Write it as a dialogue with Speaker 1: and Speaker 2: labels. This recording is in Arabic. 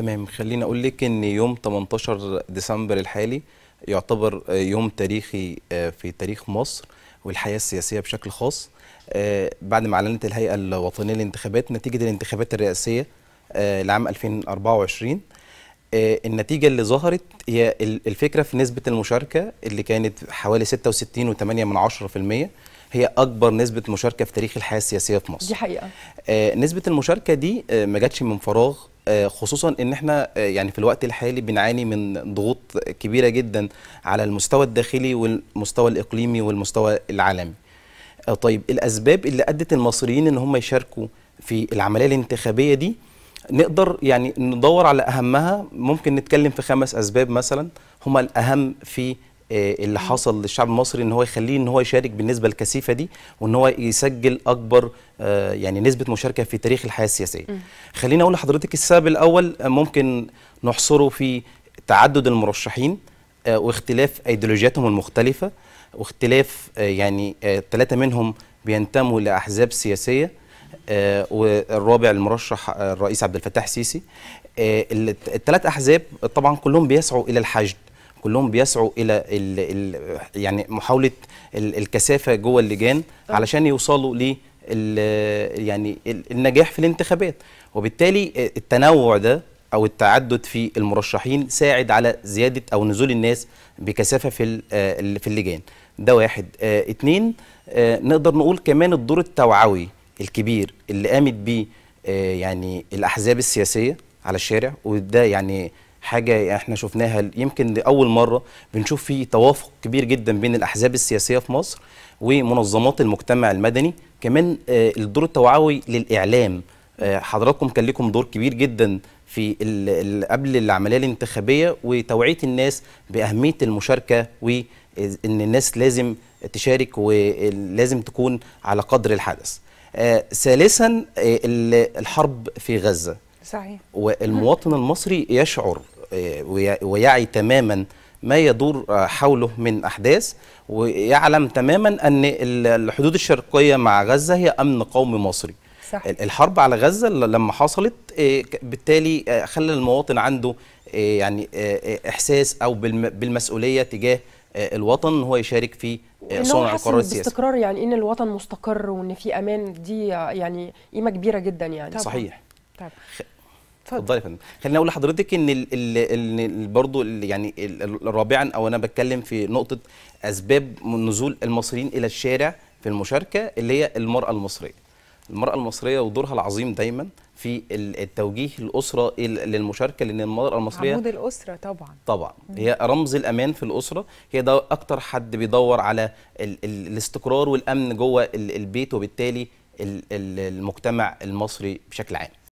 Speaker 1: تمام خليني اقول لك ان يوم 18 ديسمبر الحالي يعتبر يوم تاريخي آه، في تاريخ مصر والحياه السياسيه بشكل خاص آه، بعد ما اعلنت الهيئه الوطنيه للانتخابات نتيجه الانتخابات الرئاسيه آه، لعام 2024 النتيجه اللي ظهرت هي الفكره في نسبه المشاركه اللي كانت حوالي 66.8% هي اكبر نسبه مشاركه في تاريخ الحياه السياسيه في مصر دي حقيقه آه، نسبه المشاركه دي آه، ما جاتش من فراغ آه، خصوصا ان احنا يعني في الوقت الحالي بنعاني من ضغوط كبيره جدا على المستوى الداخلي والمستوى الاقليمي والمستوى العالمي طيب الاسباب اللي ادت المصريين ان هم يشاركوا في العمليه الانتخابيه دي نقدر يعني ندور على اهمها ممكن نتكلم في خمس اسباب مثلا هما الاهم في آه، اللي حصل للشعب المصري ان هو يخليه ان هو يشارك بالنسبه الكثيفه دي وان هو يسجل اكبر آه، يعني نسبه مشاركه في تاريخ الحياه السياسيه. خليني اقول لحضرتك السبب الاول آه، ممكن نحصره في تعدد المرشحين واختلاف ايديولوجياتهم المختلفه واختلاف يعني ثلاثه منهم بينتموا لاحزاب سياسيه والرابع المرشح الرئيس عبد الفتاح السيسي الثلاث احزاب طبعا كلهم بيسعوا الى الحشد كلهم بيسعوا الى ال ال يعني محاوله الـ الكثافه جوه اللجان علشان يوصلوا ل يعني النجاح في الانتخابات وبالتالي التنوع ده او التعدد في المرشحين ساعد على زياده او نزول الناس بكثافه في في اللجان ده واحد اثنين آه، اتنين آه، نقدر نقول كمان الدور التوعوي الكبير اللي قامت بيه آه، يعني الاحزاب السياسيه على الشارع وده يعني حاجه احنا شفناها يمكن لاول مره بنشوف في توافق كبير جدا بين الاحزاب السياسيه في مصر ومنظمات المجتمع المدني كمان آه، الدور التوعوي للاعلام آه، حضراتكم كان لكم دور كبير جدا في قبل العمليه الانتخابيه وتوعيه الناس باهميه المشاركه وان الناس لازم تشارك ولازم تكون على قدر الحدث. آه، ثالثا الحرب في غزه صحيح والمواطن المصري يشعر ويعي تماما ما يدور حوله من أحداث ويعلم تماما أن الحدود الشرقية مع غزة هي أمن قومي مصري صح. الحرب على غزة لما حصلت آه، بالتالي آه، خلى المواطن عنده آه، يعني إحساس أو بالمسؤولية تجاه الوطن هو يشارك في صنع القرار السياسي باستقرار يعني ان الوطن مستقر وان في امان دي يعني قيمه كبيره جدا يعني صحيح طبعا. اتفضل يا فندم خليني اقول لحضرتك ان ال ال ال برضو ال يعني ال رابعا او انا بتكلم في نقطه اسباب نزول المصريين الى الشارع في المشاركه اللي هي المراه المصريه المراه المصريه ودورها العظيم دايما في التوجيه الاسره للمشاركه لان المراه المصريه عمود الاسره طبعا طبعا هي رمز الامان في الاسره هي ده اكتر حد بيدور على ال ال الاستقرار والامن جوه البيت وبالتالي المجتمع المصري بشكل عام